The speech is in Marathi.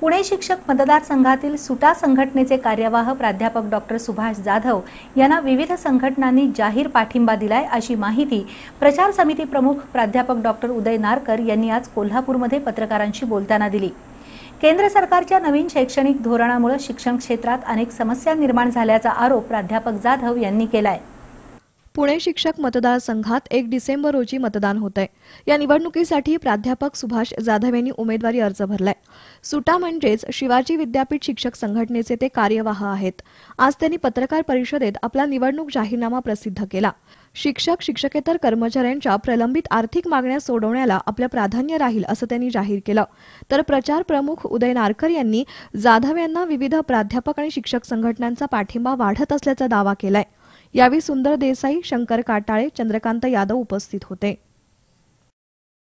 पुणे शिक्षक मतदारसंघातील सुटा संघटनेचे कार्यवाह प्राध्यापक डॉक्टर सुभाष जाधव यांना विविध संघटनांनी जाहीर पाठिंबा दिलाय अशी माहिती प्रचार समिती प्रमुख प्राध्यापक डॉक्टर उदय नारकर यांनी आज कोल्हापूरमध्ये पत्रकारांशी बोलताना दिली केंद्र सरकारच्या नवीन शैक्षणिक धोरणामुळे शिक्षण क्षेत्रात अनेक समस्या निर्माण झाल्याचा आरोप प्राध्यापक जाधव यांनी केला आहे पुणे शिक्षक मतदारसंघात एक डिसेंबर रोजी मतदान होत आहे या निवडणुकीसाठी प्राध्यापक सुभाष जाधव यांनी उमेदवारी अर्ज भरलाय सुटा म्हणजेच शिवाजी विद्यापीठ शिक्षक संघटनेचे ते कार्यवाह आहेत आज त्यांनी पत्रकार परिषदेत आपला निवडणूक जाहीरनामा प्रसिद्ध केला शिक्षक शिक्षकेतर कर्मचाऱ्यांच्या प्रलंबित आर्थिक मागण्या सोडवण्याला आपलं प्राधान्य राहील असं त्यांनी जाहीर केलं तर प्रचार प्रमुख उदय नारकर यांनी जाधव यांना विविध प्राध्यापक आणि शिक्षक संघटनांचा पाठिंबा वाढत असल्याचा दावा केलाय यावेळी सुंदर देसाई शंकर काटाळे चंद्रकांत यादव उपस्थित होते